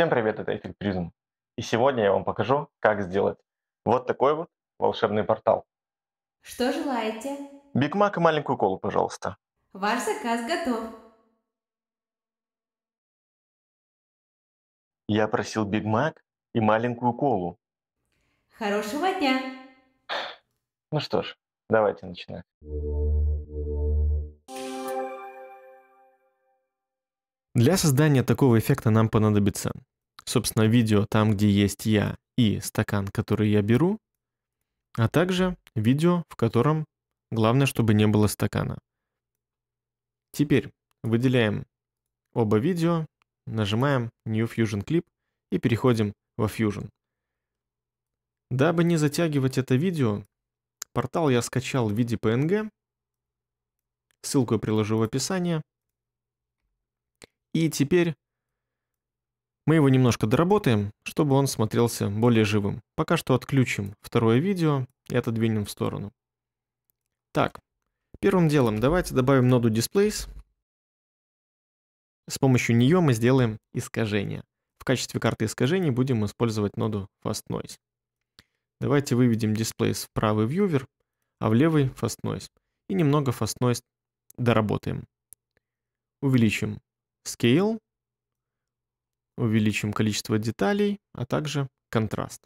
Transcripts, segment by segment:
Всем привет, это Эффект Призм. И сегодня я вам покажу, как сделать вот такой вот волшебный портал. Что желаете? Биг Мак и маленькую колу, пожалуйста. Ваш заказ готов. Я просил Биг Мак и маленькую колу. Хорошего дня! Ну что ж, давайте начинать. Для создания такого эффекта нам понадобится, собственно, видео там, где есть я и стакан, который я беру, а также видео, в котором главное, чтобы не было стакана. Теперь выделяем оба видео, нажимаем New Fusion Clip и переходим во Fusion. Дабы не затягивать это видео, портал я скачал в виде PNG, ссылку я приложу в описании – и теперь мы его немножко доработаем, чтобы он смотрелся более живым. Пока что отключим второе видео и отодвинем в сторону. Так, первым делом давайте добавим ноду Displays. С помощью нее мы сделаем искажение. В качестве карты искажений будем использовать ноду Fast Noise. Давайте выведем Displays в правый viewer, а в левый Fast Noise. И немного Fast Noise доработаем. Увеличим Scale. Увеличим количество деталей, а также контраст.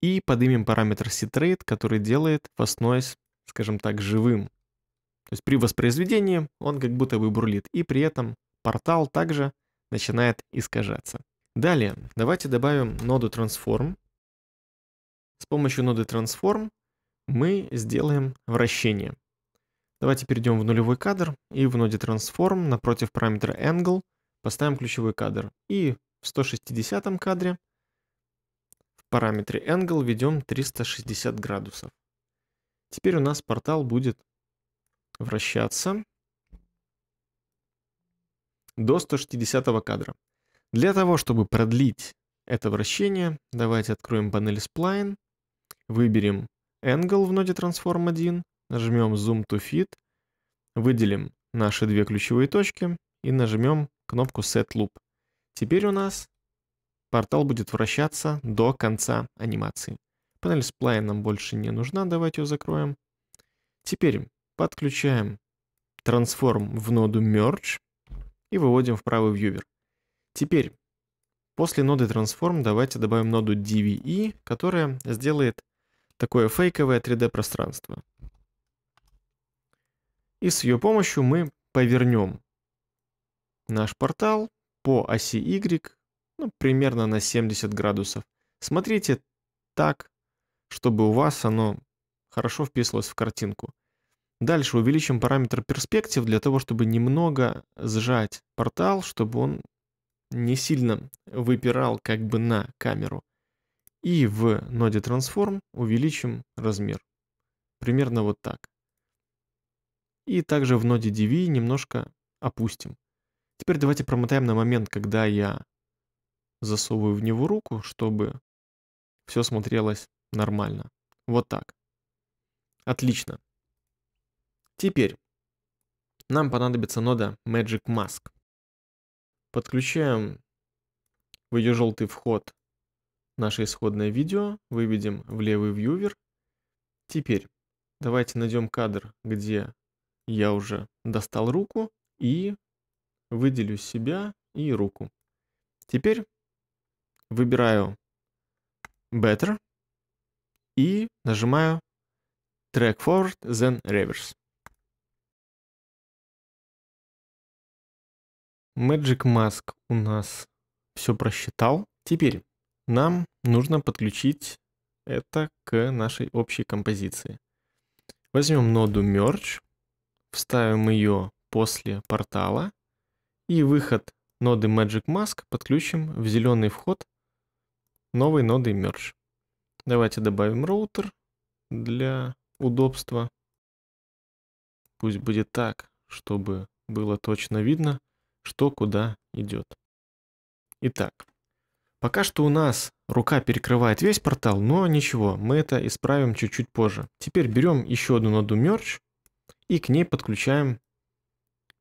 И поднимем параметр SeaTrade, который делает Fast Noise, скажем так, живым. То есть при воспроизведении он как будто бы бурлит, и при этом портал также начинает искажаться. Далее, давайте добавим ноду Transform. С помощью ноды Transform мы сделаем вращение. Давайте перейдем в нулевой кадр и в ноде Transform напротив параметра Angle поставим ключевой кадр. И в 160 кадре в параметре Angle введем 360 градусов. Теперь у нас портал будет вращаться до 160 кадра. Для того, чтобы продлить это вращение, давайте откроем панель Spline, выберем Angle в ноде Transform 1 нажмем Zoom to Fit, выделим наши две ключевые точки и нажмем кнопку Set Loop. Теперь у нас портал будет вращаться до конца анимации. Панель сплайн нам больше не нужна, давайте ее закроем. Теперь подключаем Transform в ноду Merge и выводим в правый вьювер. Теперь после ноды Transform давайте добавим ноду DVE, которая сделает такое фейковое 3D пространство и с ее помощью мы повернем наш портал по оси Y, ну, примерно на 70 градусов. Смотрите так, чтобы у вас оно хорошо вписывалось в картинку. Дальше увеличим параметр перспектив для того, чтобы немного сжать портал, чтобы он не сильно выпирал как бы на камеру. И в ноде Transform увеличим размер. Примерно вот так и также в ноде DV немножко опустим. Теперь давайте промотаем на момент, когда я засовываю в него руку, чтобы все смотрелось нормально. Вот так. Отлично. Теперь нам понадобится нода Magic Mask. Подключаем в ее желтый вход наше исходное видео, выведем в левый вьювер. Теперь давайте найдем кадр, где я уже достал руку и выделю себя и руку. Теперь выбираю Better и нажимаю Track Forward, then Reverse. Magic Mask у нас все просчитал. Теперь нам нужно подключить это к нашей общей композиции. Возьмем ноду Merge вставим ее после портала и выход ноды Magic Mask подключим в зеленый вход новой ноды Merge. Давайте добавим роутер для удобства. Пусть будет так, чтобы было точно видно, что куда идет. Итак, пока что у нас рука перекрывает весь портал, но ничего, мы это исправим чуть-чуть позже. Теперь берем еще одну ноду Merge и к ней подключаем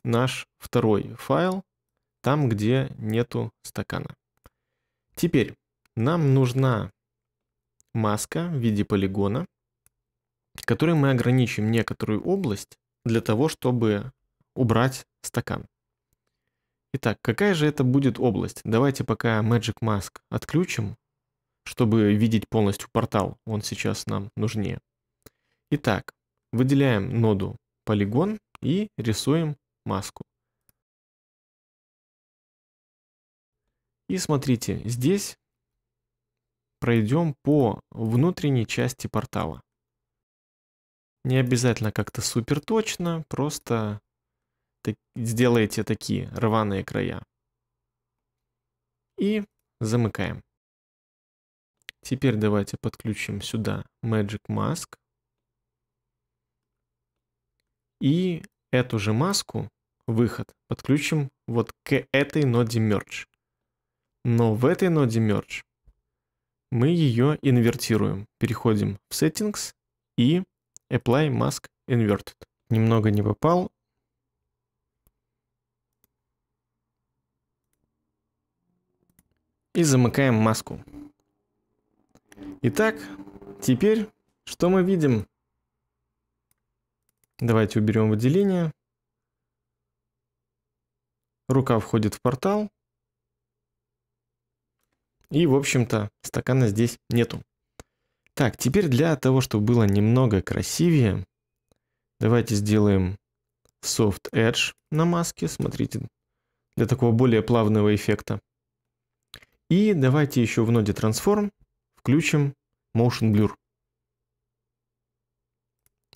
наш второй файл, там, где нету стакана. Теперь нам нужна маска в виде полигона, которой мы ограничим некоторую область для того, чтобы убрать стакан. Итак, какая же это будет область? Давайте пока Magic Mask отключим, чтобы видеть полностью портал, он сейчас нам нужнее. Итак, выделяем ноду полигон и рисуем маску. И смотрите, здесь пройдем по внутренней части портала. Не обязательно как-то супер точно, просто так, сделайте такие рваные края. И замыкаем. Теперь давайте подключим сюда Magic Mask. И эту же маску, выход, подключим вот к этой ноде merge. Но в этой ноде merge мы ее инвертируем. Переходим в settings и apply mask inverted. Немного не попал. И замыкаем маску. Итак, теперь что мы видим? Давайте уберем выделение. Рука входит в портал. И, в общем-то, стакана здесь нету. Так, теперь для того, чтобы было немного красивее, давайте сделаем Soft Edge на маске, смотрите, для такого более плавного эффекта. И давайте еще в ноде Transform включим Motion Blur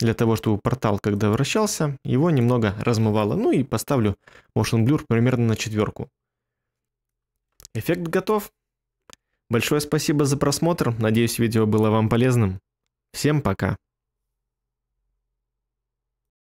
для того, чтобы портал, когда вращался, его немного размывало. Ну и поставлю motion blur примерно на четверку. Эффект готов. Большое спасибо за просмотр. Надеюсь, видео было вам полезным. Всем пока.